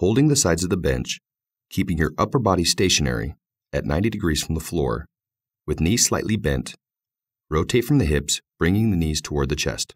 holding the sides of the bench, keeping your upper body stationary at 90 degrees from the floor, with knees slightly bent. Rotate from the hips, bringing the knees toward the chest.